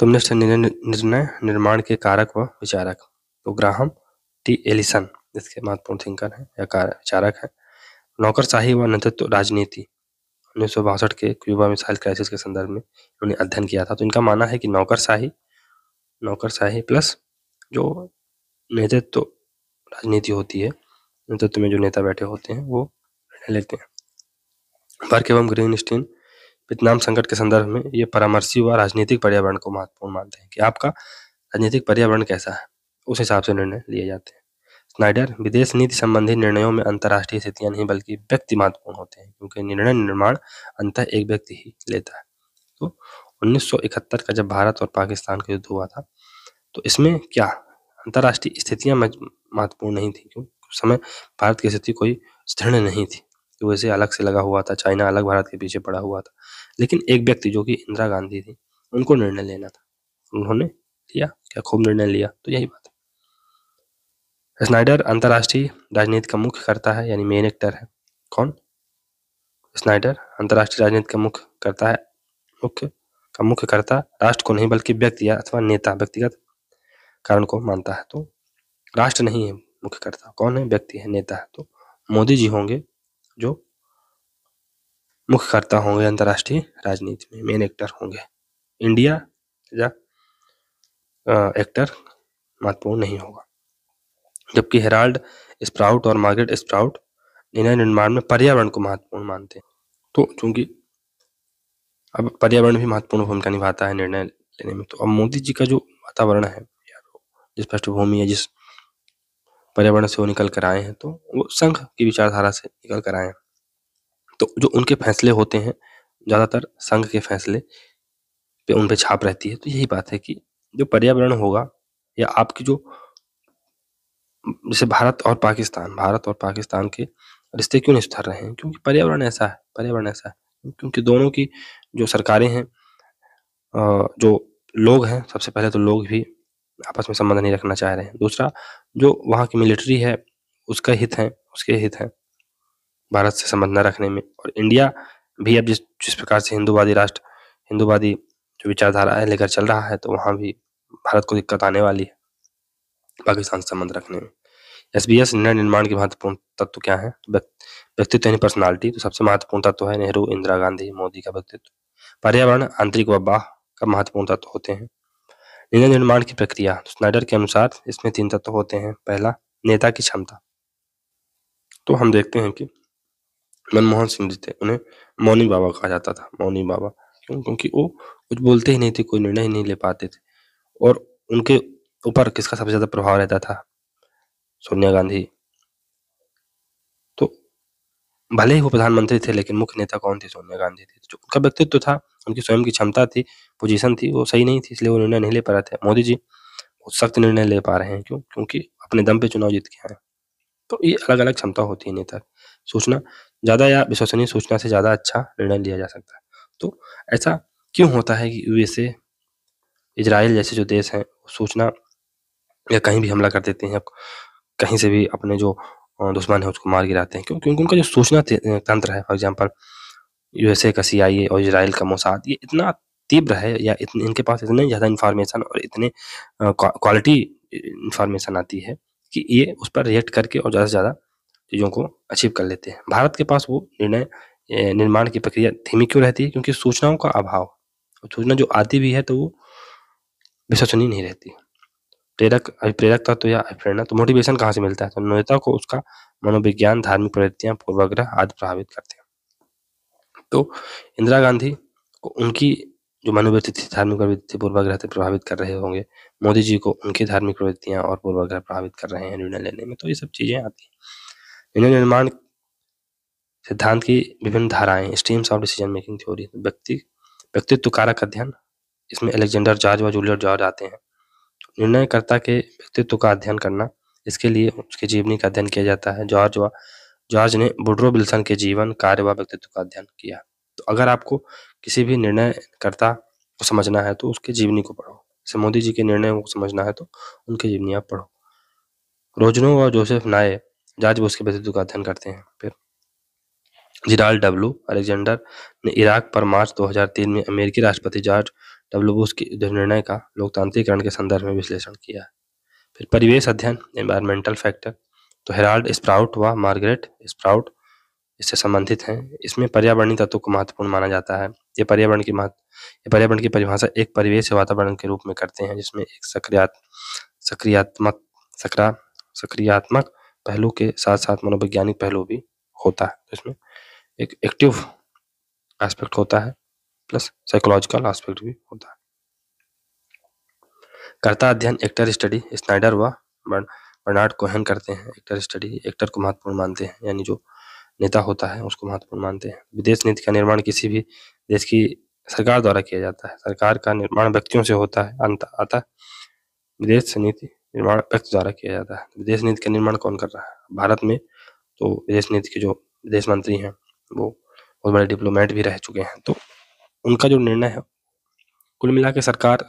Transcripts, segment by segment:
तुमनिष्ठ निर्णय निर्माण के कारक व विचारक तो ग्राहम टी एलिसन इसके महत्वपूर्ण थिंकर हैं या विचारक हैं नौकरशाही व नेतृत्व राजनीति उन्नीस के क्यूबा मिसाइल क्राइसिस के संदर्भ में उन्होंने अध्ययन किया था तो इनका मानना है कि नौकरशाही नौकरशाही प्लस जो नेतृत्व राजनीति होती है नेतृत्व में जो नेता बैठे होते हैं वो लेते हैं बर्क एवं ग्रीन स्टीन वियतनाम संकट के संदर्भ में ये परामर्शी व राजनीतिक पर्यावरण को महत्वपूर्ण मानते हैं कि आपका राजनीतिक पर्यावरण कैसा है उस हिसाब से निर्णय लिए जाते हैं स्नाइडर विदेश नीति संबंधी निर्णयों में अंतर्राष्ट्रीय स्थितियां नहीं बल्कि व्यक्ति महत्वपूर्ण होते हैं क्योंकि निर्णय निर्माण अंतः एक व्यक्ति ही लेता है तो 1971 का जब भारत और पाकिस्तान का युद्ध हुआ था तो इसमें क्या अंतर्राष्ट्रीय स्थितियां महत्वपूर्ण नहीं थी क्योंकि समय भारत की स्थिति कोई दृढ़ नहीं थी यूएसए अलग से लगा हुआ था चाइना अलग भारत के पीछे पड़ा हुआ था लेकिन एक व्यक्ति जो कि इंदिरा गांधी थी उनको निर्णय लेना था उन्होंने लिया क्या खूब निर्णय लिया तो यही बात है स्नाइडर अंतर्राष्ट्रीय राजनीति का मुख्य करता है यानी मेन एक्टर है कौन स्नाइडर अंतर्राष्ट्रीय राजनीति का मुख्य करता है मुख्य का मुख्य करता राष्ट्र को नहीं बल्कि व्यक्ति या अथवा नेता व्यक्तिगत कारण को मानता है तो राष्ट्र नहीं है मुख्य करता कौन है व्यक्ति है नेता है तो मोदी जी होंगे जो मुख्यकर्ता होंगे अंतर्राष्ट्रीय राजनीति में मेन एक्टर होंगे इंडिया या एक्टर महत्वपूर्ण नहीं होगा जबकि हेराल्ड स्प्राउट और मार्गरेट स्प्राउट इन्हें निर्माण में पर्यावरण को महत्वपूर्ण मानते हैं तो चूंकि अब पर्यावरण भी महत्वपूर्ण भूमिका निभाता है निर्णय लेने में तो अब मोदी जी का जो वातावरण है तो जिस पृष्ठभूमि है जिस पर्यावरण से वो निकल कर आए हैं तो वो संघ की विचारधारा से निकल कर आए हैं तो जो उनके फैसले होते हैं ज़्यादातर संघ के फैसले पे उन पर छाप रहती है तो यही बात है कि जो पर्यावरण होगा या आपकी जो जैसे भारत और पाकिस्तान भारत और पाकिस्तान के रिश्ते क्यों नहीं सुधर रहे हैं क्योंकि पर्यावरण ऐसा है पर्यावरण ऐसा है क्योंकि दोनों की जो सरकारें हैं जो लोग हैं सबसे पहले तो लोग भी आपस में संबंध नहीं रखना चाह रहे हैं दूसरा जो वहाँ की मिलिट्री है उसका हित है उसके हित है भारत से संबंध न रखने में और इंडिया भी अब जिस जिस प्रकार से हिंदूवादी राष्ट्र हिंदूवादी जो विचारधारा है लेकर चल रहा है तो वहाँ भी भारत को दिक्कत आने वाली है पाकिस्तान से संबंध रखने में एस बी एस निर्णय निर्माण के महत्वपूर्ण तत्व क्या है व्यक्तित्व यानी पर्सनालिटी तो सबसे महत्वपूर्ण तत्व है नेहरू इंदिरा गांधी मोदी का व्यक्तित्व पर्यावरण आंतरिक व बाह का महत्वपूर्ण तत्व होते हैं निर्णय निर्माण की प्रक्रिया स्नाइडर के अनुसार इसमें तीन तत्व होते हैं पहला नेता की क्षमता तो हम देखते हैं कि मनमोहन सिंह जी थे उन्हें मौनी बाबा कहा जाता था मौनी बाबा क्यों क्योंकि वो कुछ बोलते ही नहीं थे कोई निर्णय नहीं ले पाते थे और उनके ऊपर किसका सबसे ज़्यादा प्रभाव रहता था सोनिया गांधी भले ही वो प्रधानमंत्री थे लेकिन मुख्य नेता कौन थे सोनिया गांधी थी जो उनका व्यक्तित्व था उनकी स्वयं की क्षमता थी पोजीशन थी वो सही नहीं थी इसलिए वो निर्णय नहीं ले पा रहे थे मोदी जी बहुत सख्त निर्णय ले पा रहे हैं क्यों क्योंकि अपने दम पे चुनाव जीत के आए तो ये अलग अलग क्षमता होती है नेता सूचना ज़्यादा या विश्वसनीय सूचना से ज़्यादा अच्छा निर्णय लिया जा सकता है तो ऐसा क्यों होता है कि यूएसए इसराइल जैसे जो देश हैं सूचना या कहीं भी हमला कर देते हैं कहीं से भी अपने जो दुश्मन है उसको मार गिराते हैं क्योंकि उनका जो सूचना तंत्र है for example U S A का सी आई ए और इसराइल का मोसाद ये इतना तीव्र है या इतने इनके पास इतने ज़्यादा इन्फॉर्मेशन और इतने क्वालिटी इन्फॉर्मेशन आती है कि ये उस पर रिएक्ट करके और ज़्यादा से ज़्यादा चीज़ों को अचीव कर लेते हैं भारत के पास वो निर्णय निर्माण की प्रक्रिया धीमी क्यों रहती है क्योंकि सूचनाओं का अभाव सूचना जो आती भी है तो वो विश्वसनीय नहीं रहती प्रेरक अभिप्रेरक तत्व या प्रेरणा तो मोटिवेशन कहाँ से मिलता है तो नेता को उसका मनोविज्ञान धार्मिक प्रवृत्तियां पूर्वाग्रह आदि प्रभावित करते हैं तो इंदिरा गांधी को उनकी जो मनोवृत्ति थी धार्मिक प्रवृत्ति पूर्वाग्रह से प्रभावित कर रहे होंगे मोदी जी को उनकी धार्मिक प्रवृत्तियां और पूर्वाग्रह प्रभावित कर रहे हैं निर्णय लेने में तो ये सब चीजें आती हैं निर्णय निर्माण सिद्धांत की विभिन्न धाराएं streams of decision making theory व्यक्ति व्यक्तित्व कारक अध्ययन इसमें अलेक्जेंडर जॉर्ज व जूलियर जॉर्ज आते हैं निर्णयकर्ता के व्यक्तित्व का अध्ययन करना इसके लिए उसकी जीवनी का अध्ययन किया जाता है जॉर्ज व जॉर्ज ने बुड्रो विल्सन के जीवन कार्य व व्यक्तित्व का अध्ययन किया तो अगर आपको किसी भी निर्णयकर्ता को समझना है तो उसके जीवनी को पढ़ो जैसे मोदी जी के निर्णयों को समझना है तो उनके जीवनी आप पढ़ो रोजनो व जोसेफ नाये जॉर्ज बुश के व्यक्तित्व का अध्ययन करते हैं फिर जिराल डब्ल्यू अलेक्जेंडर ने इराक पर मार्च 2003 में अमेरिकी राष्ट्रपति जॉर्ज डब्ल्यू बुश की निर्णय का लोकतांत्रिकरण के संदर्भ में विश्लेषण किया फिर परिवेश अध्ययन एनवायरमेंटल फैक्टर तो हेराल्ड स्प्राउट व मार्गरेट स्प्राउट इससे संबंधित हैं इसमें पर्यावरणीय तत्व को महत्वपूर्ण माना जाता है ये पर्यावरण की महत्व ये पर्यावरण की परिभाषा एक परिवेश वातावरण के रूप में करते हैं जिसमें एक सक्रियात सक्रियात्मक सक्रा सक्रियात्मक पहलू के साथ साथ मनोवैज्ञानिक पहलू भी होता है इसमें एक एक्टिव एस्पेक्ट होता है प्लस साइकोलॉजिकल एस्पेक्ट भी होता है कर्ता अध्ययन एक्टर स्टडी स्नाइडर व बर्नार्ड कोहेन करते हैं एक्टर स्टडी एक्टर को महत्वपूर्ण मानते हैं यानी जो नेता होता है उसको महत्वपूर्ण मानते हैं विदेश नीति का निर्माण किसी भी देश की सरकार द्वारा किया जाता है सरकार का निर्माण व्यक्तियों से होता है अंत अतः विदेश नीति निर्माण व्यक्ति द्वारा किया जाता है विदेश नीति का निर्माण कौन कर रहा है भारत में तो विदेश नीति के जो विदेश मंत्री हैं वो बहुत बड़े डिप्लोमेट भी रह चुके हैं तो उनका जो निर्णय है कुल मिला के सरकार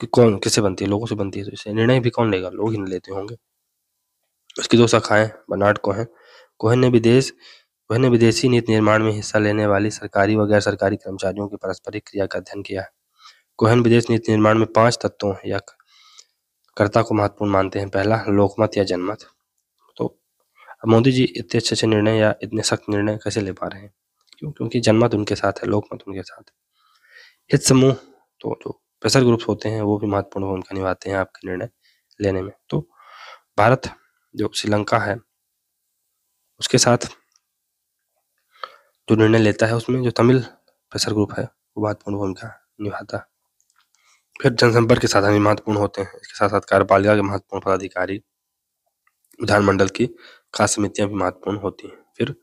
कि कौन किससे बनती है लोगों से बनती है तो इसे निर्णय भी कौन लेगा लोग ही नहीं लेते होंगे उसकी दो शाखाएं बनाट कोहन कोहन ने विदेश कोहन ने विदेशी नीति निर्माण में हिस्सा लेने वाली सरकारी व गैर सरकारी कर्मचारियों की पारस्परिक क्रिया का अध्ययन किया है कोहन विदेश नीति निर्माण में पांच तत्वों या कर्ता को महत्वपूर्ण मानते हैं पहला लोकमत या जनमत तो मोदी जी इतने अच्छे अच्छे निर्णय या इतने सख्त निर्णय कैसे ले पा रहे हैं क्यों क्योंकि जनमत उनके साथ है लोकमत उनके साथ है हित समूह तो जो तो प्रेशर ग्रुप्स होते हैं वो भी महत्वपूर्ण भूमिका निभाते हैं आपके निर्णय लेने में तो भारत जो श्रीलंका है उसके साथ जो निर्णय लेता है उसमें जो तमिल प्रेशर ग्रुप है वो महत्वपूर्ण भूमिका निभाता फिर जनसंपर्क के साधन भी महत्वपूर्ण होते हैं इसके साथ साथ कार्यपालिका के महत्वपूर्ण पदाधिकारी विधानमंडल की खास समितियां भी महत्वपूर्ण होती हैं फिर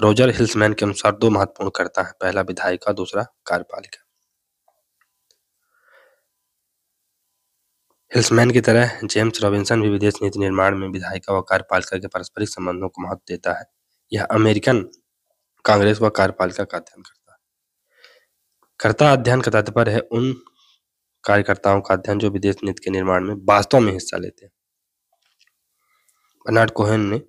रोजर हिल्समैन के अनुसार दो महत्वपूर्ण करता है पहला विधायिका दूसरा कार्यपालिका हिल्समैन की तरह जेम्स रॉबिन्सन भी विदेश नीति निर्माण में विधायिका व कार्यपालिका के पारस्परिक संबंधों को महत्व देता है यह अमेरिकन कांग्रेस व कार्यपालिका का अध्ययन करता है कर्ता अध्ययन का तात्पर्य है उन कार्यकर्ताओं का अध्ययन जो विदेश नीति के निर्माण में वास्तव में हिस्सा लेते हैं बर्नार्ड कोहेन ने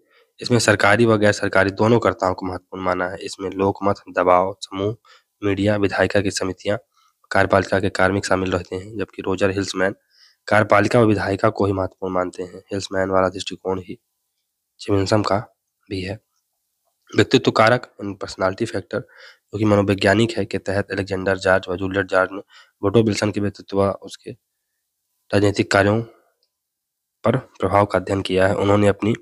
इसमें सरकारी व गैर सरकारी दोनों कर्ताओं को महत्वपूर्ण माना है इसमें लोकमत दबाव समूह मीडिया विधायिका की समितियां कार्यपालिका के कार्मिक शामिल रहते हैं जबकि रोजर हिल्समैन कार्यपालिका और विधायिका को ही महत्वपूर्ण मानते हैं हेल्समैन वाला दृष्टिकोण ही चिमिनसम का भी है व्यक्तित्व कारक एंड पर्सनालिटी फैक्टर जो कि मनोवैज्ञानिक है के तहत एलेक्जेंडर जार्ज व जूलियट जार्ज ने बोटो बिल्सन के व्यक्तित्व उसके राजनीतिक कार्यों पर प्रभाव का अध्ययन किया है उन्होंने अपनी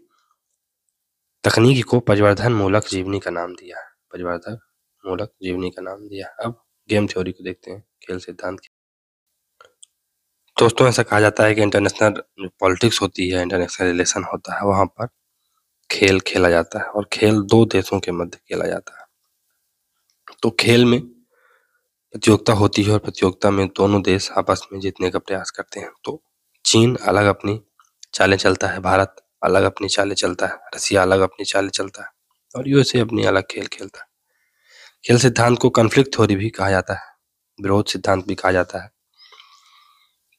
तकनीक को परिवर्धन मूलक जीवनी का नाम दिया है परिवर्धन मूलक जीवनी का नाम दिया अब गेम थ्योरी को देखते हैं खेल सिद्धांत दोस्तों ऐसा कहा जाता है कि इंटरनेशनल पॉलिटिक्स होती है इंटरनेशनल रिलेशन होता है वहाँ पर खेल खेला जाता है और खेल दो देशों के मध्य खेला जाता है तो खेल में प्रतियोगिता होती है और प्रतियोगिता में दोनों देश आपस में जीतने का प्रयास करते हैं तो चीन अलग अपनी चालें चलता है भारत अलग अपनी चालें चलता है रसिया अलग अपनी चालें चलता है और यूएसए अपनी अलग खेल खेलता है खेल सिद्धांत को कन्फ्लिक्ट थ्योरी भी कहा जाता है विरोध सिद्धांत भी कहा जाता है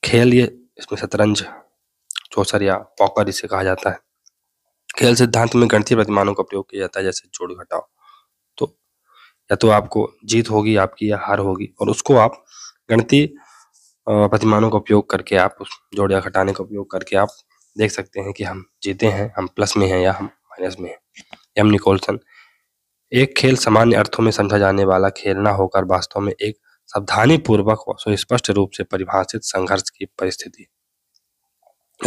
खेल ये इसको शतरंज चौसर या पॉकर इसे कहा जाता है खेल सिद्धांत में गणती प्रतिमानों का प्रयोग किया जाता है जैसे जोड़ घटाओ तो या तो आपको जीत होगी आपकी या हार होगी और उसको आप गणती प्रतिमानों का उपयोग करके आप उस जोड़ या घटाने का उपयोग करके आप देख सकते हैं कि हम जीते हैं हम प्लस में हैं या हम माइनस में हैं एम निकोलसन एक खेल सामान्य अर्थों में समझा जाने वाला खेलना होकर वास्तव में एक सावधानी पूर्वक व सुस्पष्ट रूप से परिभाषित संघर्ष की परिस्थिति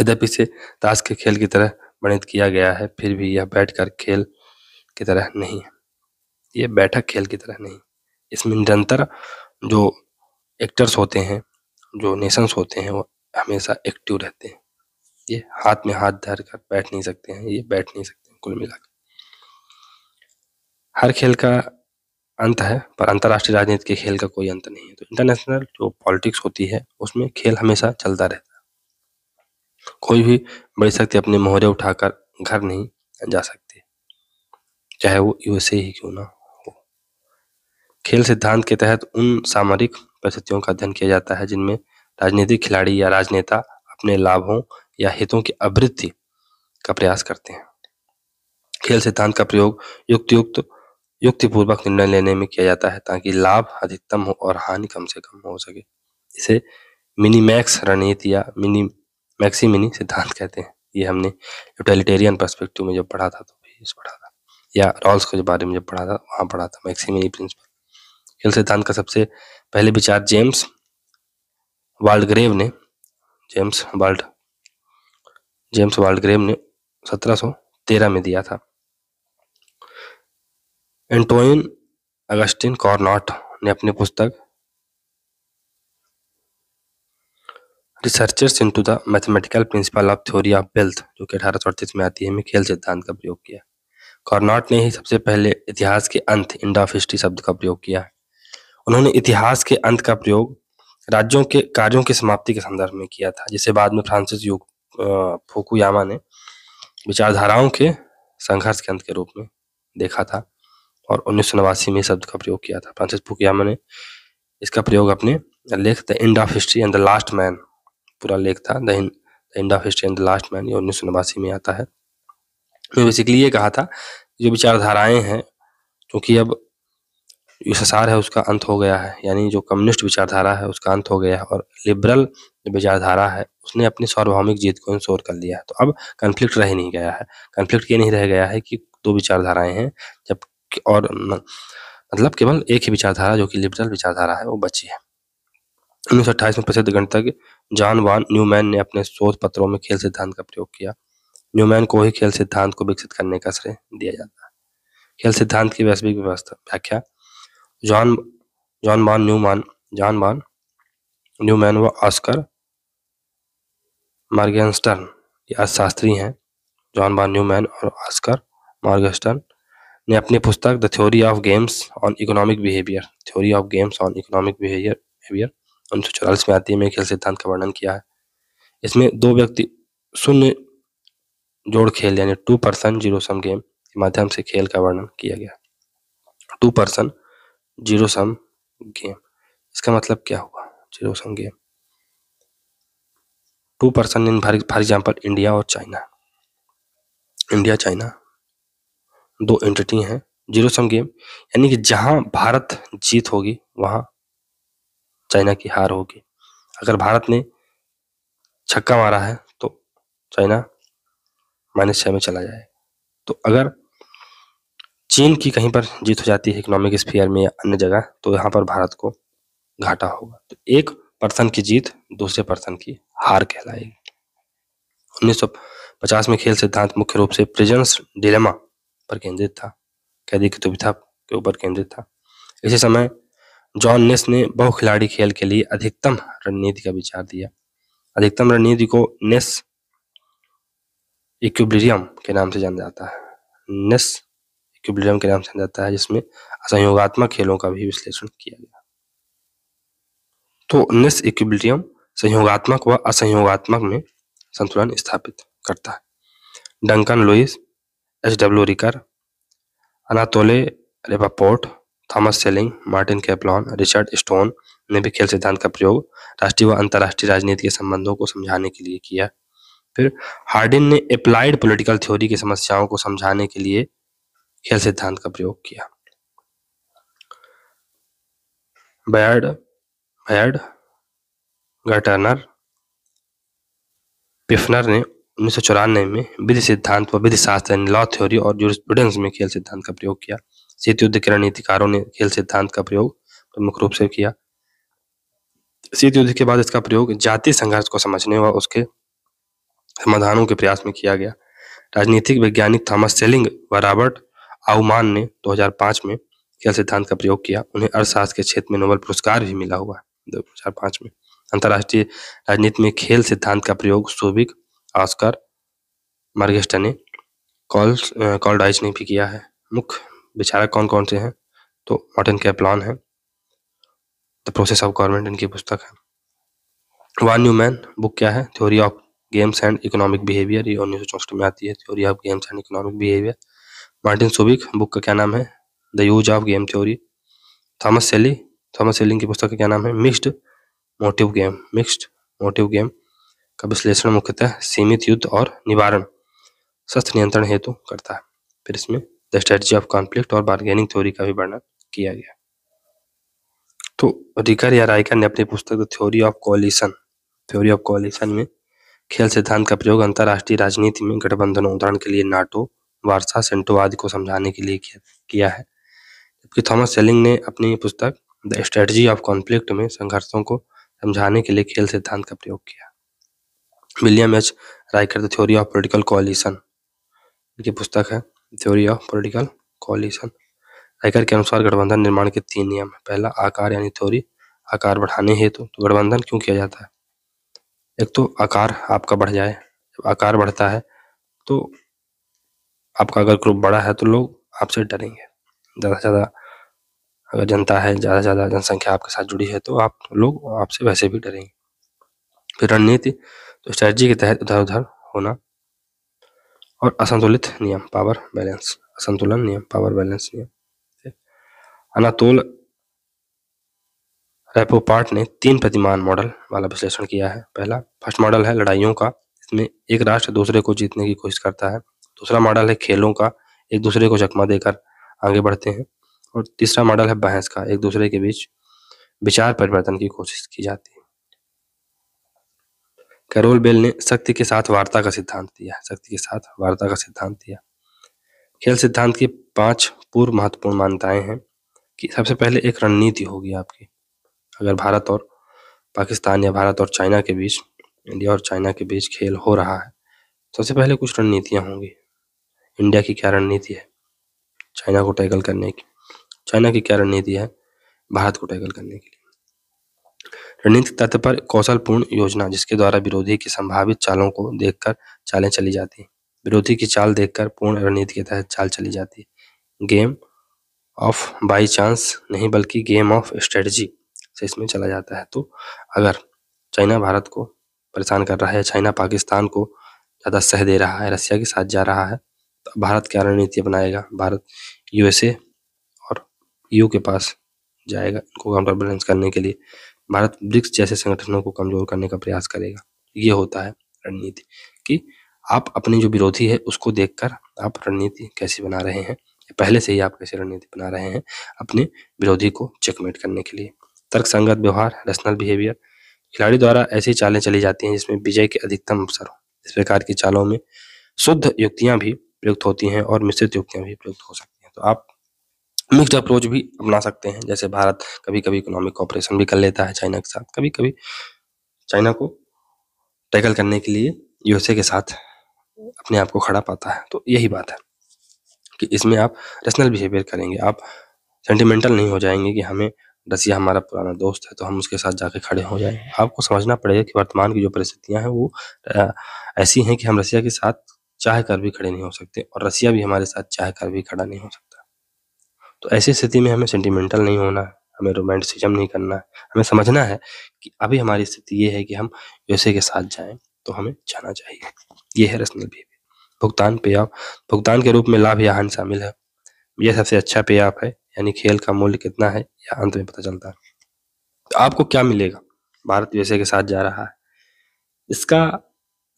यद्यपि इसे ताश के खेल की तरह वर्णित किया गया है फिर भी यह बैठकर खेल की तरह नहीं है यह बैठक खेल की तरह नहीं इसमें निरंतर जो एक्टर्स होते हैं जो नेशंस होते हैं वो हमेशा एक्टिव रहते हैं ये हाथ में हाथ धर कर बैठ नहीं सकते हैं ये बैठ नहीं सकते कुल मिलाकर हर खेल का अंत है पर अंतर्राष्ट्रीय राजनीति के खेल का कोई अंत नहीं है तो इंटरनेशनल जो पॉलिटिक्स होती है उसमें खेल हमेशा चलता रहता है कोई भी बड़ी शक्ति अपने मोहरे उठाकर घर नहीं जा सकती चाहे वो यूएसए ही क्यों ना हो खेल सिद्धांत के तहत उन सामरिक परिस्थितियों का अध्ययन किया जाता है जिनमें राजनीतिक खिलाड़ी या राजनेता अपने लाभों या हितों की अभिवृद्धि का प्रयास करते हैं खेल सिद्धांत का प्रयोग युक्त युक्त युक्तिपूर्वक निर्णय लेने में किया जाता है ताकि लाभ अधिकतम हो और हानि कम से कम हो सके इसे मिनीमैक्स रणनीति या मिनी मैक्सी मिनी सिद्धांत कहते हैं ये हमने यूटिलिटेरियन परस्पेक्टिव में जब पढ़ा था तो भी पढ़ा था या रॉल्स के बारे में जब पढ़ा था वहाँ पढ़ा था मैक्सी मिनी प्रिंसिपल खेल सिद्धांत का सबसे पहले विचार जेम्स वाल्डग्रेव ने जेम्स वाल्ड जेम्स वाल्डग्रेव ने 1713 में दिया था एंटोइन अगस्टिन कॉर्नॉट ने अपनी पुस्तक researchers into the mathematical principle of theory of wealth जो कि अठारह में आती है में खेल सिद्धांत का प्रयोग किया कॉर्नॉट ने ही सबसे पहले इतिहास के अंत इंड ऑफ हिस्ट्री शब्द का प्रयोग किया उन्होंने इतिहास के अंत का प्रयोग राज्यों के कार्यों की समाप्ति के संदर्भ में किया था जिसे बाद में फ्रांसिस योग फोकुयामा ने विचारधाराओं के संघर्ष के अंत के रूप में देखा था और उन्नीस में शब्द का प्रयोग किया था फ्रांसिस फुकियामा ने इसका प्रयोग अपने लेख the end of history and the last man पूरा लेख था the end of history and the last man ये उन्नीस में आता है तो बेसिकली ये कहा था जो विचारधाराएं हैं क्योंकि अब जो ससार है उसका अंत हो गया है यानी जो कम्युनिस्ट विचारधारा है उसका अंत हो गया है और लिबरल जो विचारधारा है उसने अपनी सार्वभौमिक जीत को इंश्योर कर लिया है तो अब कन्फ्लिक्ट रह नहीं गया है कन्फ्लिक्ट ये नहीं रह गया है कि दो विचारधाराएं हैं जब और मतलब केवल एक ही विचारधारा जो कि लिबरल विचारधारा है वो बची है उन्नीस सौ अट्ठाईस में प्रसिद्ध गणतज्ञ जॉन वान न्यूमैन ने अपने शोध पत्रों में खेल सिद्धांत का प्रयोग किया न्यूमैन को ही खेल सिद्धांत को विकसित करने का श्रेय दिया जाता है खेल सिद्धांत की वैश्विक व्यवस्था व्याख्या John John von Neumann John von Neumann व ऑस्कर मार्गेस्टर्न ये अर्थशास्त्री हैं जॉन वान न्यूमैन और ऑस्कर मार्गेस्टर्न ने अपनी पुस्तक the theory of games on economic behaviour theory of games on economic behaviour behaviour उन्नीस सौ चौरालीस में आती है में खेल सिद्धांत का वर्णन किया है इसमें दो व्यक्ति शून्य जोड़ खेल यानी two person zero sum game के माध्यम से खेल का वर्णन किया गया two person zero sum game इसका मतलब क्या हुआ zero sum game two person इन फॉर एग्जाम्पल इंडिया और चाइना इंडिया चाइना दो एंटिटी हैं जीरो सम गेम यानी कि जहां भारत जीत होगी वहां चाइना की हार होगी अगर भारत ने छक्का मारा है तो चाइना माइनस छः में चला जाए तो अगर चीन की कहीं पर जीत हो जाती है इकोनॉमिक स्फीयर में या अन्य जगह तो यहाँ पर भारत को घाटा होगा तो एक पर्सन की जीत दूसरे पर्सन की हार कहलाएगी 1950 में खेल सिद्धांत मुख्य रूप से प्रेजेंस डिलेमा पर केंद्रित था कैदी की दुविधा के ऊपर केंद्रित था इसी समय जॉन नेस ने बहु खिलाड़ी खेल के लिए अधिकतम रणनीति का विचार दिया अधिकतम रणनीति को नेस इक्विब्रियम के नाम से जाना जाता है नेस इक्विब्रियम के नाम से जाना जाता है जिसमें असहयोगात्मक खेलों का भी विश्लेषण किया गया तो नेस इक्विब्रियम संयोगात्मक व असंयोगात्मक में संतुलन स्थापित करता है Duncan Lewis H W Riker Anatol Rapoport Thomas Schelling Martin Kaplan Richard Stone ने भी खेल सिद्धांत का प्रयोग राष्ट्रीय व अंतर्राष्ट्रीय राजनीति के संबंधों को समझाने के लिए किया फिर हार्डिन ने अप्लाइड पॉलिटिकल थ्योरी की समस्याओं को समझाने के लिए खेल सिद्धांत का प्रयोग किया बैड बैड गटर्नर पिफनर ने उन्नीस सौ चौरानवे में विधि सिद्धांत व विधि शास्त्र लॉ थ्योरी और जूरिस्प्रूडेंस में खेल सिद्धांत का प्रयोग किया शीत युद्ध के रणनीतिकारों ने खेल सिद्धांत का प्रयोग प्रमुख रूप से किया शीत युद्ध के बाद इसका प्रयोग जाति संघर्ष को समझने व उसके समाधानों के प्रयास में किया गया राजनीतिक वैज्ञानिक थॉमस सेलिंग व रॉबर्ट आउमान ने 2005 में खेल सिद्धांत का प्रयोग किया उन्हें अर्थशास्त्र के क्षेत्र में नोबल पुरस्कार भी मिला हुआ दो में अंतर्राष्ट्रीय राजनीति में खेल सिद्धांत का प्रयोग सोविक आस्कर मार्गेस्टर ने कॉल्स कॉल ने भी किया है मुख्य विचारक कौन कौन से हैं तो के प्लान है द प्रोसेस ऑफ गवर्नमेंट इनकी पुस्तक है वन न्यू मैन बुक क्या है theory of games and economic behaviour ये उन्नीस सौ चौसठ में आती है theory of games and economic behaviour Martin Shubik book का क्या नाम है the use of game theory Thomas Shelly Thomas Schelling की पुस्तक का क्या नाम है mixed motive game mixed motive game का विश्लेषण मुख्यतः सीमित युद्ध और निवारण शस्त्र नियंत्रण हेतु करता है फिर इसमें द स्ट्रेटजी ऑफ कॉन्फ्लिक्ट और बार्गेनिंग थ्योरी का भी वर्णन किया गया तो रिकर या रायकर ने अपनी पुस्तक the theory of coalition theory of coalition में खेल सिद्धांत का प्रयोग अंतर्राष्ट्रीय राजनीति में गठबंधन उदाहरण के लिए नाटो वार्सा सेंटो आदि को समझाने के लिए किया है जबकि थॉमस सेलिंग ने अपनी पुस्तक द स्ट्रेटजी ऑफ कॉन्फ्लिक्ट में संघर्षों को समझाने के लिए खेल सिद्धांत का प्रयोग किया William H Riker the theory of political coalition इनकी पुस्तक है theory of political coalition Riker के अनुसार गठबंधन निर्माण के तीन नियम है पहला आकार यानी थ्योरी आकार बढ़ाने हेतु तो गठबंधन क्यों किया जाता है एक तो आकार आपका बढ़ जाए जब आकार बढ़ता है तो आपका अगर ग्रुप बड़ा है तो लोग आपसे डरेंगे ज़्यादा से ज़्यादा अगर जनता है ज़्यादा से ज़्यादा जनसंख्या आपके साथ जुड़ी है तो आप लोग आपसे वैसे भी डरेंगे फिर रणनीति तो स्ट्रैटी के तहत उधर उधर होना और असंतुलित नियम पावर बैलेंस असंतुलन नियम पावर बैलेंस नियम अनातोल रेपो पार्ट ने तीन प्रतिमान मॉडल वाला विश्लेषण किया है पहला फर्स्ट मॉडल है लड़ाइयों का इसमें एक राष्ट्र दूसरे को जीतने की कोशिश करता है दूसरा मॉडल है खेलों का एक दूसरे को चकमा देकर आगे बढ़ते हैं और तीसरा मॉडल है बहस का एक दूसरे के बीच विचार परिवर्तन की कोशिश की जाती है कैरोल बेल ने शक्ति के साथ वार्ता का सिद्धांत दिया शक्ति के साथ वार्ता का सिद्धांत दिया खेल सिद्धांत की पांच पूर्व महत्वपूर्ण मान्यताएं हैं कि सबसे पहले एक रणनीति होगी आपकी अगर भारत और पाकिस्तान या भारत और चाइना के बीच इंडिया और चाइना के बीच खेल हो रहा है सबसे पहले कुछ रणनीतियाँ होंगी इंडिया की क्या रणनीति है चाइना को टैकल करने की चाइना की क्या रणनीति है भारत को टैकल करने के लिए रणनीतिक तत्व पर कौशलपूर्ण योजना जिसके द्वारा विरोधी की संभावित चालों को देखकर चालें चली जाती विरोधी की चाल देखकर पूर्ण रणनीति के तहत चाल चली जाती गेम ऑफ बाई चांस नहीं बल्कि गेम ऑफ स्ट्रेटजी से इसमें चला जाता है तो अगर चाइना भारत को परेशान कर रहा है चाइना पाकिस्तान को ज़्यादा सह दे रहा है रशिया के साथ जा रहा है तो भारत क्या रणनीति अपनाएगा भारत यूएसए और यू के पास जाएगा इनको काउंटर बैलेंस करने के लिए भारत ब्रिक्स जैसे संगठनों को कमजोर करने का प्रयास करेगा ये होता है रणनीति कि आप अपने जो विरोधी है उसको देखकर आप रणनीति कैसे बना रहे हैं पहले से ही आप कैसे रणनीति बना रहे हैं अपने विरोधी को चेकमेट करने के लिए तर्क संगत व्यवहार रेशनल बिहेवियर खिलाड़ी द्वारा ऐसी चालें चली जाती हैं जिसमें विजय के अधिकतम अवसर हो इस प्रकार की चालों में शुद्ध युक्तियां भी प्रयुक्त होती हैं और मिश्रित युक्तियां भी प्रयुक्त हो सकती हैं तो आप मिक्सड अप्रोच भी अपना सकते हैं जैसे भारत कभी कभी इकोनॉमिक कॉपरेशन भी कर लेता है चाइना के साथ कभी कभी चाइना को टैकल करने के लिए यूएसए के साथ अपने आप को खड़ा पाता है तो यही बात है कि इसमें आप रेशनल बिहेवियर करेंगे आप सेंटिमेंटल नहीं हो जाएंगे कि हमें रसिया हमारा पुराना दोस्त है तो हम उसके साथ जाके खड़े हो जाए आपको समझना पड़ेगा कि वर्तमान की जो परिस्थितियां हैं वो ऐसी हैं कि हम रसिया के साथ चाह कर भी खड़े नहीं हो सकते और रसिया भी हमारे साथ चाह कर भी खड़ा नहीं हो सकता तो ऐसी स्थिति में हमें सेंटिमेंटल नहीं होना है हमें रोमांटिसिज्म नहीं करना है हमें समझना है कि अभी हमारी स्थिति ये है कि हम यूएसए के साथ जाएं तो हमें जाना चाहिए ये है रसनल बिहेवियर भुगतान पे आप भुगतान के रूप में लाभ या हानि शामिल है यह सबसे अच्छा पे आप है यानी खेल का मूल्य कितना है यह अंत में पता चलता है तो आपको क्या मिलेगा भारत यूएसए के साथ जा रहा है इसका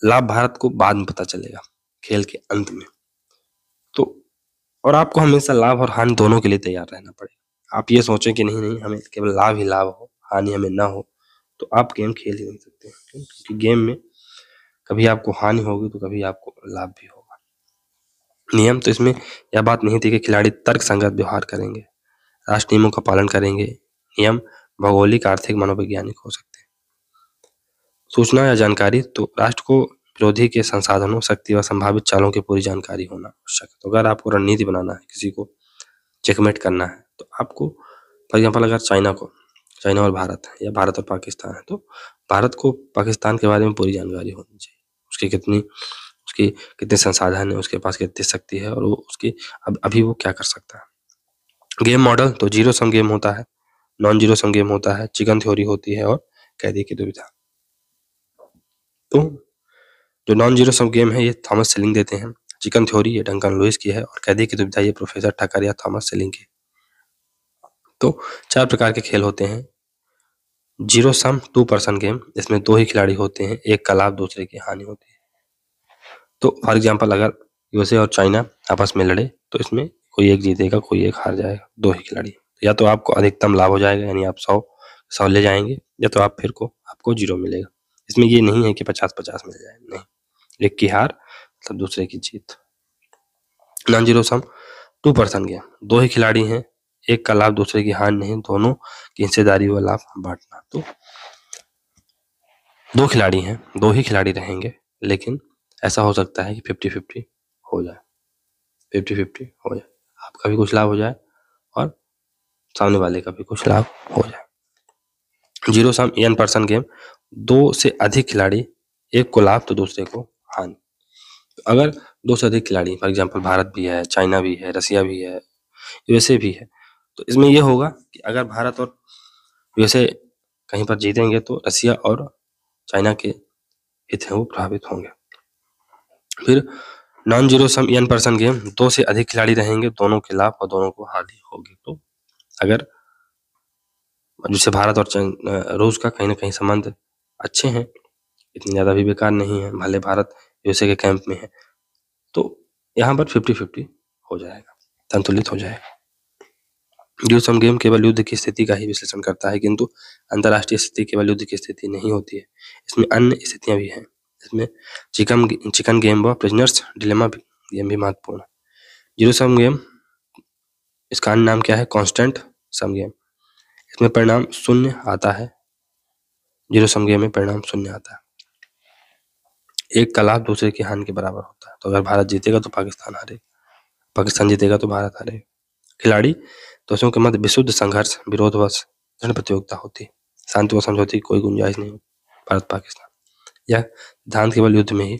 लाभ भारत को बाद में पता चलेगा खेल के अंत में और आपको हमेशा लाभ और हानि दोनों के लिए तैयार रहना पड़ेगा आप ये सोचें कि नहीं नहीं हमें केवल लाभ ही लाभ हो हानि हमें ना हो तो आप गेम खेल ही नहीं सकते क्योंकि गेम में कभी आपको हानि होगी तो कभी आपको लाभ भी होगा नियम तो इसमें यह बात नहीं थी कि खिलाड़ी तर्क संगत व्यवहार करेंगे राष्ट्र नियमों का पालन करेंगे नियम भौगोलिक आर्थिक मनोवैज्ञानिक हो सकते हैं सूचना या जानकारी तो राष्ट्र को विरोधी के संसाधनों शक्ति व संभावित चालों की पूरी जानकारी होना आवश्यक है तो अगर आपको रणनीति बनाना है किसी को चेकमेट करना है तो आपको फॉर एग्जाम्पल अगर चाइना को चाइना और भारत है या भारत और पाकिस्तान है तो भारत को पाकिस्तान के बारे में पूरी जानकारी होनी चाहिए उसकी कितनी उसकी कितने संसाधन है उसके पास कितनी शक्ति है और वो उसकी अब अभी वो क्या कर सकता है गेम मॉडल तो जीरो सम गेम होता है नॉन जीरो सम गेम होता है चिकन थ्योरी होती है और कैदी की दुविधा तो जो नॉन जीरो सम गेम है ये थॉमस सेलिंग देते हैं चिकन थ्योरी ये डंकन लुइस की है और कैदी की दुविधा ये प्रोफेसर या थॉमस सेलिंग की तो चार प्रकार के खेल होते हैं zero sum two person game इसमें दो ही खिलाड़ी होते हैं एक का लाभ दूसरे की हानि होती है तो फॉर एग्जाम्पल अगर यूएसए और चाइना आपस में लड़े तो इसमें कोई एक जीतेगा कोई एक हार जाएगा दो ही खिलाड़ी या तो आपको अधिकतम लाभ हो जाएगा यानी आप सौ सौ ले जाएंगे या तो आप फिर को आपको जीरो मिलेगा इसमें ये नहीं है कि पचास पचास मिल जाए नहीं एक की हार मतलब दूसरे की जीत non zero sum two person game दो ही खिलाड़ी हैं एक का लाभ दूसरे की हार नहीं दोनों की हिस्सेदारी व लाभ बांटना तो दो खिलाड़ी हैं दो ही खिलाड़ी रहेंगे लेकिन ऐसा हो सकता है कि फिफ्टी फिफ्टी हो जाए फिफ्टी फिफ्टी हो जाए आपका भी कुछ लाभ हो जाए और सामने वाले का भी कुछ लाभ हो जाए zero sum N person game दो से अधिक खिलाड़ी एक को लाभ तो दूसरे को आन अगर दो से अधिक खिलाड़ी फॉर एग्जाम्पल भारत भी है चाइना भी है रसिया भी है यूएसए भी है तो इसमें यह होगा कि अगर भारत और यूएसए कहीं पर जीतेंगे तो रसिया और चाइना के हित हैं वो प्रभावित होंगे फिर non zero sum N person game दो से अधिक खिलाड़ी रहेंगे दोनों के लाभ और दोनों को हानि होगी तो अगर जिससे भारत और रूस का कहीं ना कहीं संबंध अच्छे हैं इतनी ज़्यादा भी बेकार नहीं है भले भारत यूएसए के कैंप में है तो यहाँ पर फिफ्टी फिफ्टी हो जाएगा संतुलित हो जाएगा ड्यू सम गेम केवल युद्ध की स्थिति का ही विश्लेषण करता है किंतु अंतर्राष्ट्रीय स्थिति केवल युद्ध की स्थिति नहीं होती है इसमें अन्य स्थितियां भी हैं इसमें चिकन चिकन गेम व प्रिजनर्स डिलेमा गेम भी महत्वपूर्ण है जीरो सम गेम इसका अन्य नाम क्या है कांस्टेंट सम गेम इसमें परिणाम शून्य आता है जीरो सम गेम में परिणाम शून्य आता है एक का लाभ दूसरे की हानि के बराबर होता है तो अगर भारत जीतेगा तो पाकिस्तान हारेगा पाकिस्तान जीतेगा तो भारत हारेगा खिलाड़ी दोषों के मध्य विशुद्ध संघर्ष विरोधवश दृढ़ प्रतियोगिता होती है शांति व समझौते की कोई गुंजाइश नहीं भारत पाकिस्तान यह सिद्धांत केवल युद्ध में ही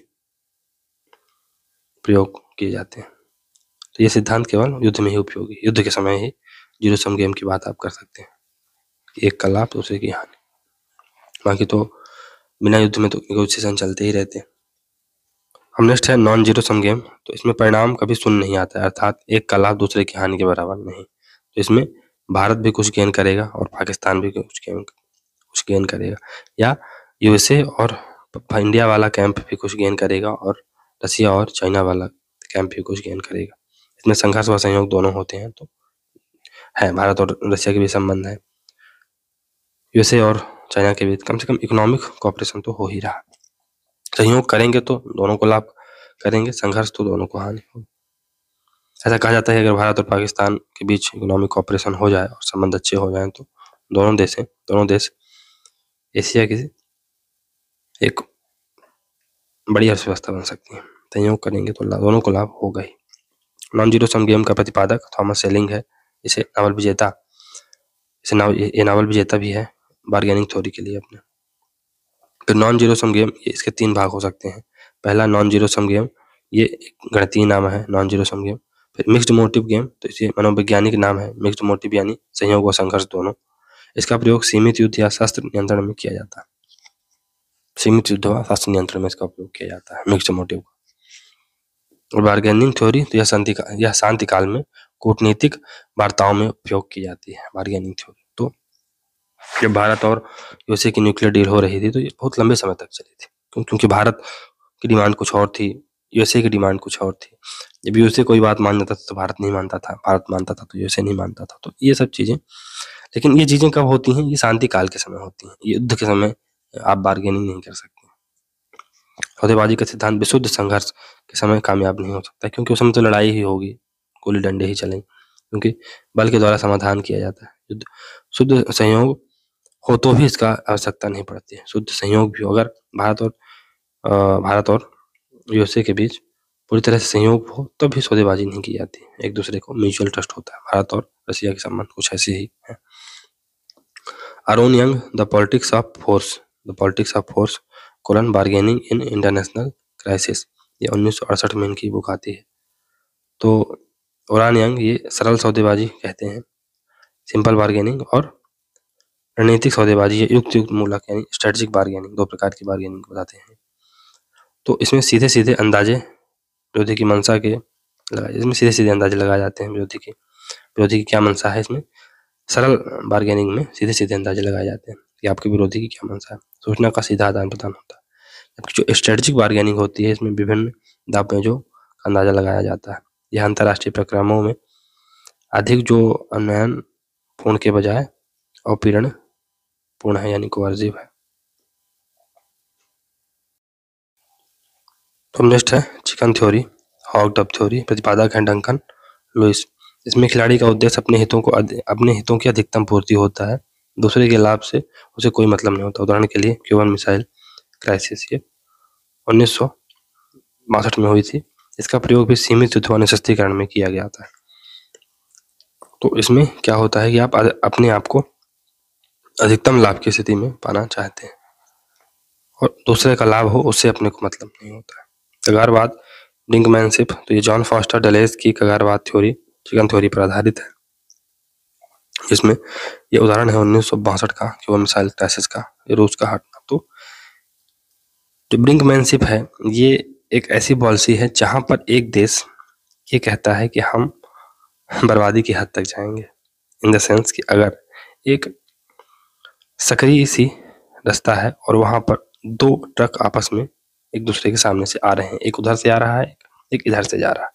प्रयोग किए जाते हैं तो यह सिद्धांत केवल युद्ध में ही उपयोगी युद्ध के समय ही जीरो सम गेम की बात आप कर सकते हैं एक का लाभ दूसरे की हानि बाकी तो बिना युद्ध में तो नेगोशिएशन चलते ही रहते हैं हम नेक्स्ट है नॉन जीरो सम गेम तो इसमें परिणाम कभी सुन नहीं आता है अर्थात एक का लाभ दूसरे की हानि के बराबर नहीं तो इसमें भारत भी कुछ गेन करेगा और पाकिस्तान भी कुछ गेन कुछ गेन करेगा या यूएसए और इंडिया वाला कैंप भी कुछ गेन करेगा और रसिया और चाइना वाला कैंप भी कुछ गेन करेगा इसमें संघर्ष व सहयोग दोनों होते हैं तो है भारत और रसिया के भी संबंध है यूएसए और चाइना के बीच कम से कम इकोनॉमिक कॉपरेशन तो हो ही रहा सहयोग करेंगे तो दोनों को लाभ करेंगे संघर्ष तो दोनों को हानि होगी ऐसा कहा जाता है अगर भारत और पाकिस्तान के बीच इकोनॉमिक कॉपरेशन हो जाए और संबंध अच्छे हो जाए तो दोनों देश दोनों देश एशिया की एक बड़ी अर्थव्यवस्था बन सकती है सहयोग करेंगे तो दोनों को लाभ होगा ही नॉन जीरो सम गेम का प्रतिपादक थॉमस सेलिंग है इसे नावल विजेता इसे नाव ये नावल विजेता भी है बार्गेनिंग थ्योरी के लिए अपने तो नॉन जीरो सम गेम इसके तीन भाग हो सकते हैं पहला नॉन जीरो सम गेम ये गणतीय नाम है नॉन जीरो सम गेम फिर मिक्स्ड मोटिव गेम तो इसे मनोवैज्ञानिक नाम है मिक्स्ड मोटिव यानी संयोग और संघर्ष दोनों इसका प्रयोग सीमित युद्ध या शस्त्र नियंत्रण में किया जाता है सीमित युद्ध व शस्त्र नियंत्रण में इसका उपयोग किया जाता है मिक्स्ड मोटिव का और बार्गेनिंग थ्योरी तो यह शांति यह शांति काल में कूटनीतिक वार्ताओं में उपयोग की जाती है बार्गेनिंग थ्योरी जब भारत और यूएसए की न्यूक्लियर डील हो रही थी तो ये बहुत लंबे समय तक चली थी क्योंकि भारत की डिमांड कुछ और थी यूएसए की डिमांड कुछ और थी जब यूएसए कोई बात मान जाता था तो भारत नहीं मानता था भारत मानता था तो यूएसए नहीं मानता था तो ये सब चीज़ें लेकिन ये चीज़ें कब होती हैं ये शांति काल के समय होती हैं युद्ध के समय आप बार्गेनिंग नहीं कर सकते सौदेबाजी का सिद्धांत विशुद्ध संघर्ष के समय कामयाब नहीं हो सकता क्योंकि उस समय तो लड़ाई ही होगी गोली डंडे ही चलेंगे क्योंकि बल के द्वारा समाधान किया जाता है युद्ध शुद्ध सहयोग हो तो भी इसका आवश्यकता नहीं पड़ती है शुद्ध संयोग भी हो अगर भारत और आ, भारत और यूएसए के बीच पूरी तरह से सहयोग हो तो भी सौदेबाजी नहीं की जाती एक दूसरे को म्यूचुअल ट्रस्ट होता है भारत और रशिया के संबंध कुछ ऐसे ही है Oran Young the politics of force the politics of force colon bargaining in international crisis ये उन्नीस में इनकी बुक आती है तो ओरान यंग ये सरल सौदेबाजी कहते हैं सिंपल बार्गेनिंग और रणनीतिक सौदेबाजी या युक्त युक्त मूलक यानी स्ट्रेटजिक बार्गेनिंग दो प्रकार की बार्गेनिंग बताते हैं तो इसमें सीधे सीधे अंदाजे विरोधी की मनसा के लगाए इसमें सीधे सीधे अंदाजे लगाए जाते हैं विरोधी के विरोधी की क्या मनसा है इसमें सरल बार्गेनिंग में सीधे सीधे अंदाजे लगाए जाते हैं कि आपके विरोधी की क्या मनसा है सूचना का सीधा आदान प्रदान होता है जबकि जो स्ट्रेटजिक बार्गेनिंग होती है इसमें विभिन्न दावें जो अंदाजा लगाया जाता है यह अंतर्राष्ट्रीय प्रक्रमों में अधिक जो अन्वयन पूर्ण के बजाय और पीड़न महत्वपूर्ण है यानी कि है तो नेक्स्ट है chicken theory hawk dove theory प्रतिपादक है डंकन लुइस इसमें खिलाड़ी का उद्देश्य अपने हितों को अपने हितों की अधिकतम पूर्ति होता है दूसरे के लाभ से उसे कोई मतलब नहीं होता उदाहरण के लिए क्यूबन मिसाइल क्राइसिस ये उन्नीस में हुई थी इसका प्रयोग भी सीमित युद्ध निशस्त्रीकरण में किया गया था तो इसमें क्या होता है कि आप अपने आप को अधिकतम लाभ की स्थिति में पाना चाहते हैं और दूसरे का लाभ हो उससे अपने को मतलब नहीं होता है कगारवाद डिंकमैनशिप तो ये जॉन फॉस्टर डलेस की कगारवाद थ्योरी चिकन थ्योरी पर आधारित है जिसमें ये उदाहरण है उन्नीस का क्यूबा मिसाइल क्राइसिस का ये रूस का हटना तो जो ब्रिंकमैनशिप है ये एक ऐसी पॉलिसी है जहाँ पर एक देश ये कहता है कि हम बर्बादी की हद तक जाएंगे इन द सेंस कि अगर एक सक्रिय सी रास्ता है और वहां पर दो ट्रक आपस में एक दूसरे के सामने से आ रहे हैं एक उधर से आ रहा है एक इधर से जा रहा है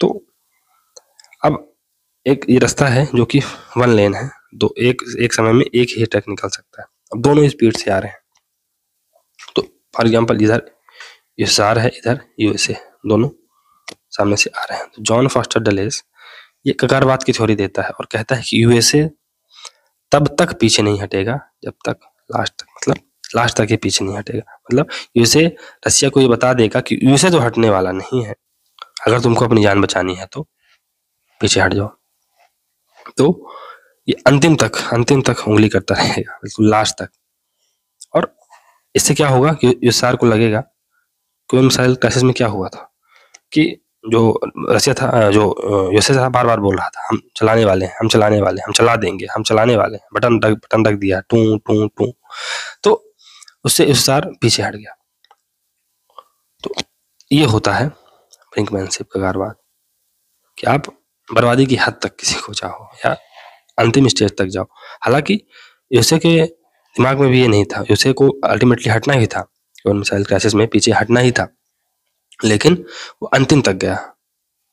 तो अब एक ये रास्ता है जो कि वन लेन है दो एक एक समय में एक ही ट्रक निकल सकता है अब दोनों स्पीड से आ रहे हैं तो फॉर एग्जाम्पल इधर सार है इधर यूएसए दोनों सामने से आ रहे हैं तो जॉन फॉस्टर डलेस ये कगारवाद की थ्योरी देता है और कहता है कि यूएसए तब तक पीछे नहीं हटेगा जब तक लास्ट मतलब लास्ट तक ये पीछे नहीं हटेगा मतलब यूएसए रसिया को ये बता देगा कि यूएसए तो हटने वाला नहीं है अगर तुमको अपनी जान बचानी है तो पीछे हट जाओ तो ये अंतिम तक अंतिम तक उंगली करता रहेगा बिल्कुल लास्ट तक और इससे क्या होगा कि यूएसआर को लगेगा कि मिसाइल क्राइसिस में क्या हुआ था कि जो रसिया था जो यूएसए था बार बार बोल रहा था हम चलाने वाले हैं हम चलाने वाले हम चला देंगे हम चलाने वाले हैं बटन डक बटन डक दिया टू टू टू तो उससे इस सार पीछे हट गया तो ये होता है ब्रिंकमैनशिप का कारोबार कि आप बर्बादी की हद तक किसी को चाहो या अंतिम स्टेज तक जाओ हालांकि यूसे के दिमाग में भी ये नहीं था यूसे को अल्टीमेटली हटना ही था मिसाइल क्राइसिस में पीछे हटना ही था लेकिन वो अंतिम तक गया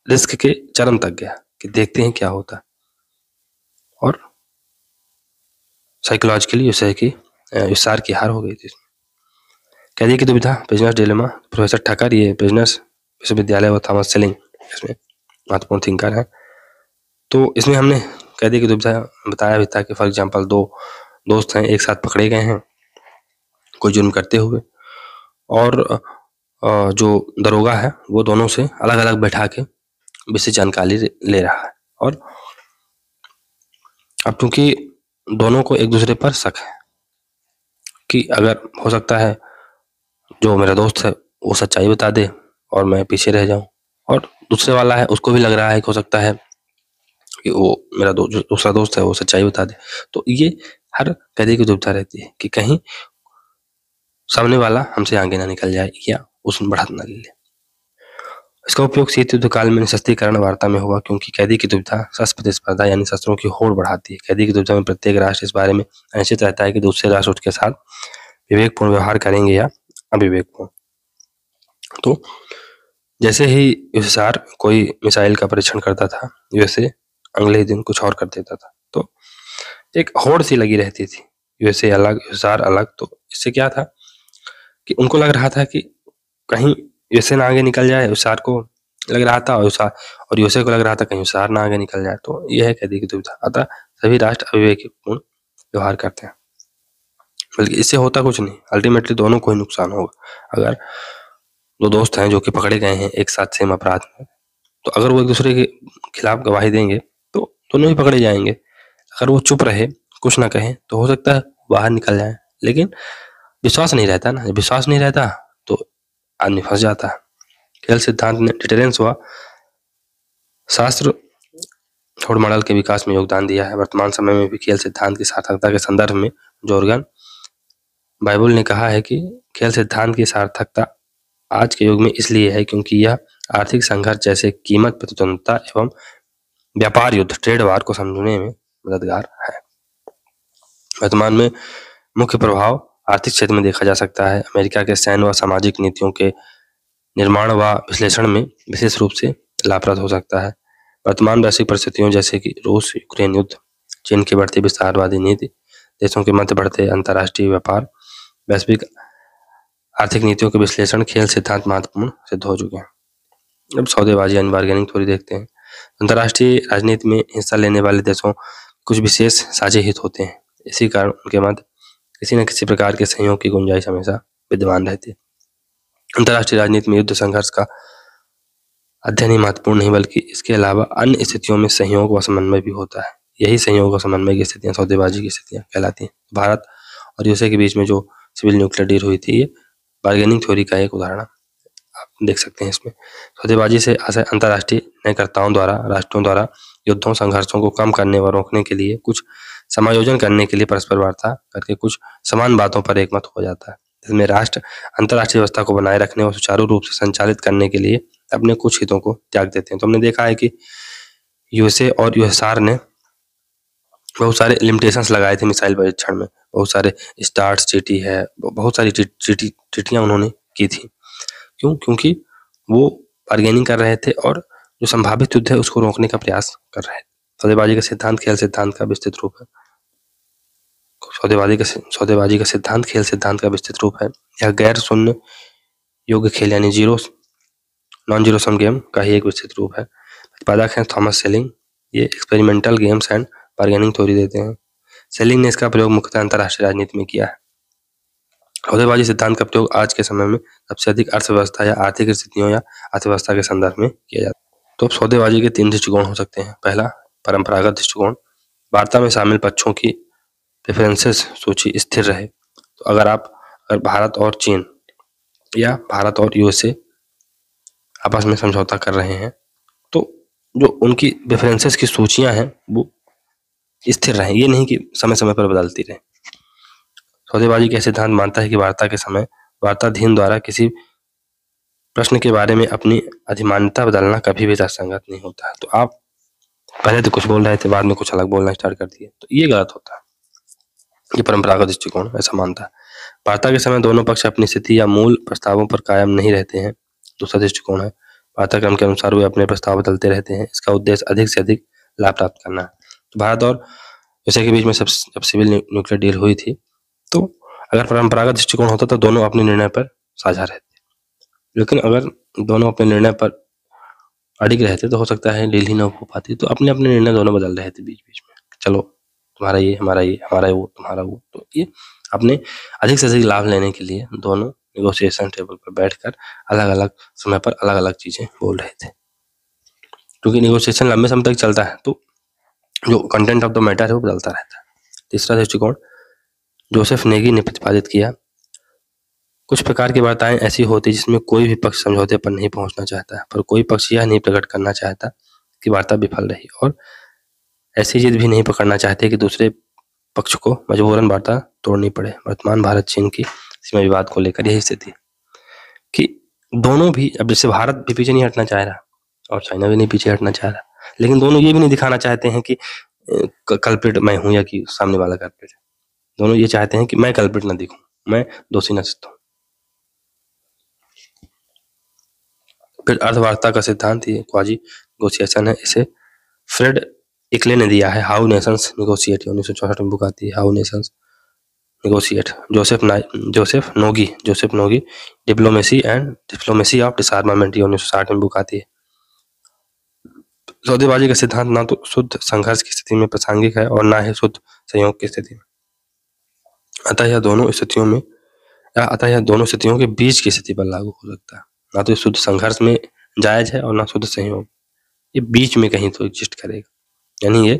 रिस्क के चरम तक गया कि देखते हैं क्या होता है और साइकोलॉजिकली उसे की विस्तार की हार हो गई थी कह दिए कि दुविधा बिजनेस डेलेमा प्रोफेसर ठाकर ये बिजनेस विश्वविद्यालय व थॉमस सेलिंग इसमें महत्वपूर्ण थिंकर है तो इसमें हमने कह दिया कि दुविधा बताया भी था कि फॉर एग्जाम्पल दो दोस्त हैं एक साथ पकड़े गए हैं कोई जुर्म करते हुए और जो दरोगा है वो दोनों से अलग अलग बैठा के विशेष जानकारी ले रहा है और अब क्योंकि दोनों को एक दूसरे पर शक है कि अगर हो सकता है जो मेरा दोस्त है वो सच्चाई बता दे और मैं पीछे रह जाऊं और दूसरे वाला है उसको भी लग रहा है कि हो सकता है कि वो मेरा दो, दूसरा दोस्त है वो सच्चाई बता दे तो ये हर कैदी की दुविधा रहती है कि कहीं सामने वाला हमसे आगे ना निकल जाए या उष्ण बढ़ाना ले इसका उपयोग शीत युद्ध काल में निशस्त्रीकरण वार्ता में हुआ क्योंकि कैदी की दुविधा शस्त्र प्रतिस्पर्धा यानी शस्त्रों की होड़ बढ़ाती है कैदी की दुविधा में प्रत्येक राष्ट्र इस बारे में अनिश्चित रहता है कि दूसरे राष्ट्र उसके साथ विवेकपूर्ण व्यवहार करेंगे या अविवेकपूर्ण तो जैसे ही यूएसएसआर कोई मिसाइल का परीक्षण करता था यूएसए अगले दिन कुछ और कर देता था तो एक होड़ सी लगी रहती थी यूएसए अलग यूएसआर अलग तो इससे क्या था कि उनको लग रहा था कि कहीं ना आगे निकल जाए उषार को लग रहा था और उषार और यूसे को लग रहा था कहीं उषार ना आगे निकल जाए तो यह है कहती की दुविधा अतः सभी राष्ट्र अविवेकीपूर्ण व्यवहार करते हैं बल्कि इससे होता कुछ नहीं अल्टीमेटली दोनों को ही नुकसान होगा अगर दो दोस्त हैं जो कि पकड़े गए हैं एक साथ सेम अपराध में तो अगर वो एक दूसरे के खिलाफ गवाही देंगे तो दोनों ही पकड़े जाएंगे अगर वो चुप रहे कुछ ना कहें तो हो सकता है बाहर निकल जाए लेकिन विश्वास नहीं रहता ना विश्वास नहीं रहता आदमी फंस जाता है खेल सिद्धांत ने डिटेरेंस व शास्त्र और मॉडल के विकास में योगदान दिया है वर्तमान समय में भी खेल सिद्धांत की सार्थकता के संदर्भ में जोरगन बाइबल ने कहा है कि खेल सिद्धांत की सार्थकता आज के युग में इसलिए है क्योंकि यह आर्थिक संघर्ष जैसे कीमत प्रतिद्वंदता एवं व्यापार युद्ध ट्रेड वार को समझने में मददगार है वर्तमान में मुख्य प्रभाव आर्थिक क्षेत्र में देखा जा सकता है अमेरिका के सैन्य व सामाजिक नीतियों के निर्माण व विश्लेषण में विशेष रूप से लाभप्रद हो सकता है वर्तमान वैश्विक परिस्थितियों जैसे कि रूस यूक्रेन युद्ध चीन की बढ़ती विस्तारवादी नीति देशों के मध्य बढ़ते अंतर्राष्ट्रीय व्यापार वैश्विक आर्थिक नीतियों के विश्लेषण खेल सिद्धांत महत्वपूर्ण सिद्ध हो चुके हैं अब सौदेबाजी एंड बार्गेनिंग थोड़ी देखते हैं अंतर्राष्ट्रीय राजनीति में हिस्सा लेने वाले देशों कुछ विशेष साझे हित होते हैं इसी कारण उनके मध्य किसी न किसी प्रकार के सहयोग की गुंजाइश हमेशा विद्यमान रहती है अंतर्राष्ट्रीय राजनीति में युद्ध संघर्ष का अध्ययन ही महत्वपूर्ण नहीं बल्कि इसके अलावा अन्य स्थितियों में सहयोग व समन्वय भी होता है यही सहयोग और समन्वय की स्थितियाँ सौदेबाजी की स्थितियां कहलाती हैं भारत और यूएसए के बीच में जो सिविल न्यूक्लियर डील हुई थी ये बार्गेनिंग थ्योरी का एक उदाहरण आप देख सकते हैं इसमें सौदेबाजी से अंतर्राष्ट्रीय नयकर्ताओं द्वारा राष्ट्रों द्वारा युद्धों संघर्षों को कम करने व रोकने के लिए कुछ समायोजन करने के लिए परस्पर वार्ता करके कुछ समान बातों पर एकमत हो जाता है जिसमें राष्ट्र अंतर्राष्ट्रीय व्यवस्था को बनाए रखने और सुचारू रूप से संचालित करने के लिए अपने कुछ हितों को त्याग देते हैं तो हमने देखा है कि यूएसए और यूएसआर ने बहुत सारे लिमिटेशंस लगाए थे मिसाइल परीक्षण में बहुत सारे स्टार्ट चीटी है बहुत सारी चीटी उन्होंने की थी क्यों क्योंकि वो बार्गेनिंग कर रहे थे और जो संभावित युद्ध है उसको रोकने का प्रयास कर रहे थे सौदेबाजी का सिद्धांत खेल सिद्धांत का विस्तृत रूप है सौदेबाजी का सौदेबाजी का सिद्धांत खेल सिद्धांत का विस्तृत रूप है यह गैर शून्य योग्य खेल यानी zero non zero sum game का ही एक विस्तृत रूप है उत्पादक हैं थॉमस सेलिंग ये experimental games and bargaining theory देते हैं सेलिंग ने इसका प्रयोग मुख्यतः अंतर्राष्ट्रीय राजनीति में किया है सौदेबाजी सिद्धांत का प्रयोग आज के समय में सबसे अधिक अर्थव्यवस्था या आर्थिक स्थितियों या अर्थव्यवस्था के संदर्भ में किया जाता है तो अब सौदेबाजी के तीन दृष्टिकोण हो सकते हैं पहला परंपरागत दृष्टिकोण वार्ता में शामिल पक्षों की प्रेफरेंसेस सूची स्थिर रहे तो अगर आप अगर भारत और चीन या भारत और यूएसए आपस में समझौता कर रहे हैं तो जो उनकी प्रेफरेंसेस की सूचियां हैं वो स्थिर रहें ये नहीं कि समय समय पर बदलती रहें सौदेबाजी का सिद्धांत मानता है कि वार्ता के समय वार्ताधीन द्वारा किसी प्रश्न के बारे में अपनी अधिमान्यता बदलना कभी भी असंगत नहीं होता तो आप पहले तो कुछ बोल रहे थे बाद में कुछ अलग बोलना स्टार्ट कर दिए तो ये गलत होता है ये परंपरागत दृष्टिकोण ऐसा मानता है वार्ता के समय दोनों पक्ष अपनी स्थिति या मूल प्रस्तावों पर कायम नहीं रहते हैं दूसरा दृष्टिकोण है वार्ताक्रम के अनुसार वे अपने प्रस्ताव बदलते रहते हैं इसका उद्देश्य अधिक से अधिक लाभ प्राप्त करना है तो भारत और जैसे के बीच में सब जब सिविल न्यूक्लियर डील हुई थी तो अगर परंपरागत दृष्टिकोण होता तो दोनों अपने निर्णय पर साझा रहते लेकिन अगर दोनों अपने निर्णय पर अड़िग रहे थे तो हो सकता है डील ही ना हो पाती तो अपने अपने निर्णय दोनों बदल रहे थे बीच बीच में चलो तुम्हारा ये हमारा ये हमारा वो तुम्हारा वो तो ये अपने अधिक से अधिक लाभ लेने के लिए दोनों निगोशिएशन टेबल पर बैठकर अलग अलग समय पर अलग अलग चीज़ें बोल रहे थे क्योंकि निगोशिएशन लंबे समय तक चलता है तो जो कंटेंट ऑफ द मैटर है वो बदलता रहता है तीसरा दृष्टिकोण जोसेफ नेगी ने प्रतिपादित किया कुछ प्रकार की वार्ताएं ऐसी होती जिसमें कोई भी पक्ष समझौते पर नहीं पहुंचना चाहता पर कोई पक्ष यह नहीं प्रकट करना चाहता कि वार्ता विफल रही और ऐसी जीत भी नहीं पकड़ना चाहते कि दूसरे पक्ष को मजबूरन वार्ता तोड़नी पड़े वर्तमान भारत चीन की सीमा विवाद को लेकर यही स्थिति कि दोनों भी अब जैसे भारत भी पीछे नहीं हटना चाह रहा और चाइना भी नहीं पीछे हटना चाह रहा लेकिन दोनों ये भी नहीं दिखाना चाहते हैं कि कल्प्रिट मैं हूं या कि सामने वाला कल्प्रिट दोनों ये चाहते हैं कि मैं कल्प्रिट ना दिखूं मैं दोषी ना सकता फिर अर्थव्यवस्था का सिद्धांत ये क्वाजी नेगोशिएशन है इसे फ्रेड इकले ने दिया है हाउ नेशंस नेगोशिएट उन्नीस सौ चौसठ में बुक आती है how nations negotiate Joseph Joseph Nogee Joseph Nogee diplomacy and diplomacy of disarmament उन्नीस सौ साठ में बुक आती है सौदेबाजी का सिद्धांत ना तो शुद्ध संघर्ष की स्थिति में प्रासंगिक है और ना ही शुद्ध संयोग की स्थिति में अतः यह दोनों स्थितियों में अतः यह दोनों स्थितियों के बीच की स्थिति पर लागू हो सकता है ना तो शुद्ध संघर्ष में जायज है और ना शुद्ध संयोग ये बीच में कहीं तो एग्जिस्ट करेगा यानी ये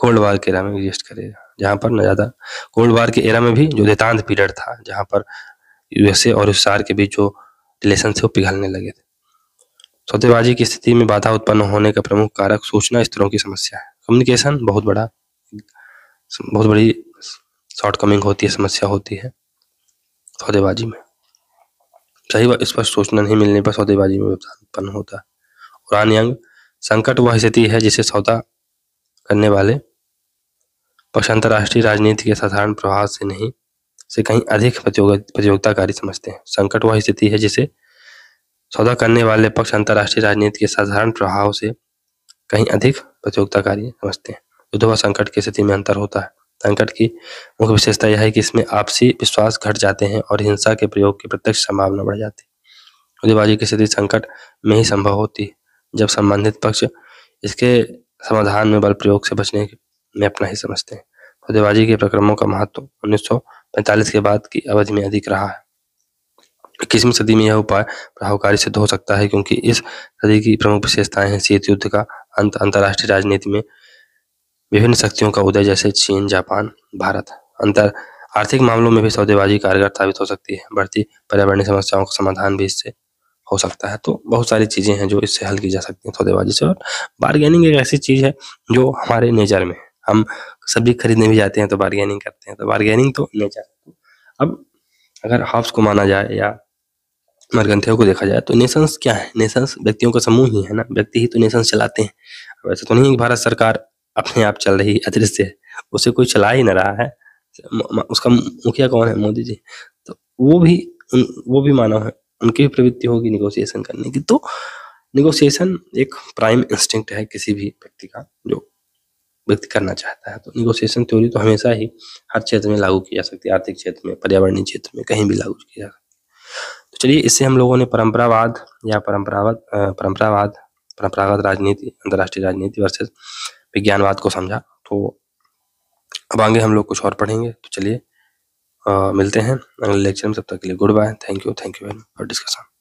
कोल्ड वार के एरा में एग्जिस्ट करेगा जहाँ पर न ज़्यादा कोल्ड वार के एरा में भी जो देतांत पीरियड था जहाँ पर यूएसए और यूएसआर के बीच जो रिलेशन थे वो पिघलने लगे थे सौदेबाजी की स्थिति में बाधा उत्पन्न होने का प्रमुख कारक सूचना स्तरों की समस्या है कम्युनिकेशन बहुत बड़ा बहुत बड़ी शॉर्टकमिंग होती है समस्या होती है सौदेबाजी में सही बात स्पष्ट सूचना नहीं मिलने पर सौदेबाजी में उत्पन्न होता है उड़ान अंग संकट वह स्थिति है जिसे सौदा करने वाले पक्ष अंतर्राष्ट्रीय राजनीति के साधारण प्रभाव से नहीं से कहीं अधिक प्रतियोगिताकारी समझते हैं संकट वह स्थिति है जिसे सौदा करने वाले पक्ष अंतर्राष्ट्रीय राजनीति के साधारण प्रभाव से कहीं अधिक प्रतियोगिताकारी समझते हैं युद्ध व संकट की स्थिति में अंतर होता है संकट की मुख्य विशेषता यह है कि इसमें आपसी विश्वास घट जाते हैं और हिंसा के प्रयोग की प्रत्यक्ष संभावना बढ़ जाती है सौदेबाजी की स्थिति संकट में ही संभव होती है जब संबंधित पक्ष इसके समाधान में बल प्रयोग से बचने में अपना ही समझते हैं सौदेबाजी के प्रक्रमों का महत्व उन्नीस के बाद की अवधि में अधिक रहा है इक्कीसवीं सदी में यह उपाय प्रभावकारी सिद्ध हो सकता है क्योंकि इस सदी की प्रमुख विशेषताएं हैं शीत युद्ध का अंत अंतर्राष्ट्रीय राजनीति में विभिन्न शक्तियों का उदय जैसे चीन जापान भारत अंतर आर्थिक मामलों में भी सौदेबाजी कारगर साबित हो सकती है बढ़ती पर्यावरणीय समस्याओं का समाधान भी इससे हो सकता है तो बहुत सारी चीज़ें हैं जो इससे हल की जा सकती हैं सौदेबाजी से और बार्गेनिंग एक ऐसी चीज़ है जो हमारे नेचर में हम सभी खरीदने भी जाते हैं तो बार्गेनिंग करते हैं तो बार्गेनिंग तो नेचर तो अब अगर हाफ्स को माना जाए या मरगंथियों को देखा जाए तो नेशंस क्या है नेशंस व्यक्तियों का समूह ही है ना व्यक्ति ही तो नेशंस चलाते हैं वैसे तो नहीं भारत सरकार अपने आप चल रही अदृश्य उसे कोई चला ही ना रहा है उसका मुखिया कौन है मोदी जी तो वो भी वो भी मानव है उनकी भी प्रवृत्ति होगी निगोशिएशन करने की तो निगोशिएशन एक प्राइम इंस्टिंक्ट है किसी भी व्यक्ति का जो व्यक्ति करना चाहता है तो निगोशिएशन थ्योरी तो हमेशा ही हर क्षेत्र में लागू की जा सकती है आर्थिक क्षेत्र में पर्यावरणीय क्षेत्र में कहीं भी लागू की जा सकती है तो चलिए इससे हम लोगों ने परंपरावाद या परंपरावाद परंपरावाद परंपरागत राजनीति अंतर्राष्ट्रीय राजनीति वर्षेज विज्ञानवाद को समझा तो अब आगे हम लोग कुछ और पढ़ेंगे तो चलिए मिलते हैं अगले लेक्चर में तब तक के लिए goodbye thank you thank you very much for discussion